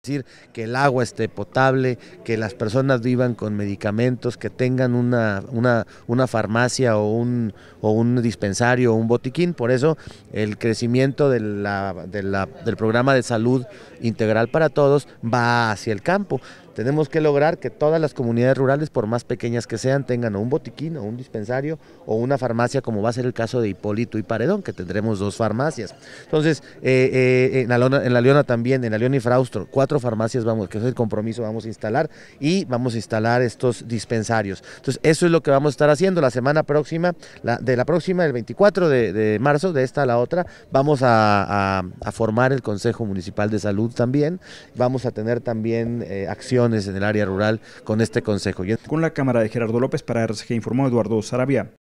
decir, que el agua esté potable, que las personas vivan con medicamentos, que tengan una, una, una farmacia o un, o un dispensario o un botiquín. Por eso el crecimiento de la, del programa de salud integral para todos va hacia el campo. Tenemos que lograr que todas las comunidades rurales, por más pequeñas que sean, tengan un botiquín o un dispensario o una farmacia, como va a ser el caso de Hipólito y Paredón, que tendremos dos farmacias. Entonces, eh, eh, en, la, en, la, Leona también, en la Leona y Fraustro, cuatro farmacias vamos, que es el compromiso, vamos a instalar y vamos a instalar estos dispensarios. Entonces, eso es lo que vamos a estar haciendo la semana próxima, la, de la próxima, el 24 de, marzo, de esta a la otra, vamos a, formar el Consejo Municipal de Salud también, vamos a tener también eh, acciones en el área rural con este consejo. Con la cámara de Gerardo López para que informó Eduardo Sarabia.